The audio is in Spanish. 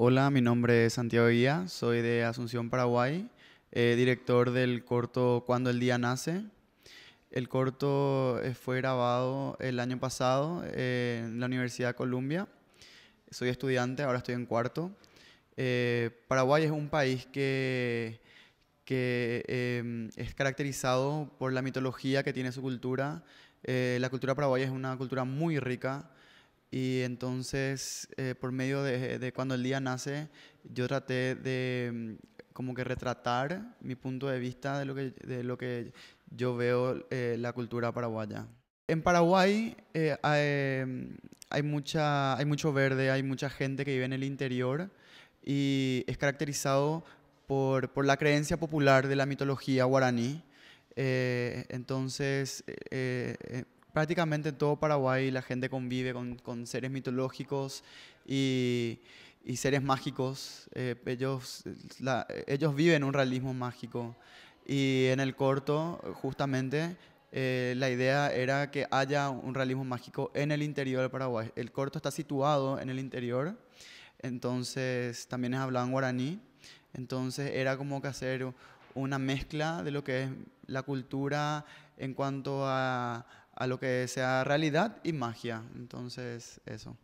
Hola, mi nombre es Santiago Guía, soy de Asunción, Paraguay, eh, director del corto Cuando el Día Nace. El corto eh, fue grabado el año pasado eh, en la Universidad de Columbia. Soy estudiante, ahora estoy en cuarto. Paraguay es un país que, que em, es caracterizado por la mitología que tiene su cultura. la cultura paraguaya es una cultura muy rica. Y entonces, eh, por medio de, de, cuando el día nace, yo traté de mm, como que retratar mi punto de vista de lo que, de lo que yo veo eh, la cultura paraguaya. En Paraguay eh, mm, hay, mucha, hay mucho verde, hay mucha gente que vive en el interior y es caracterizado por, por la creencia popular de la mitología guaraní. entonces, prácticamente todo Paraguay la gente convive con, seres mitológicos y, seres mágicos. Eh, ellos, ellos viven un realismo mágico. Y en el corto, justamente, eh, la idea era que haya un realismo mágico en el interior del Paraguay. El corto está situado en el interior, entonces también es guaraní. Entonces era como que hacer una mezcla de lo que es la cultura en cuanto a a lo que sea realidad y magia. Entonces, eso.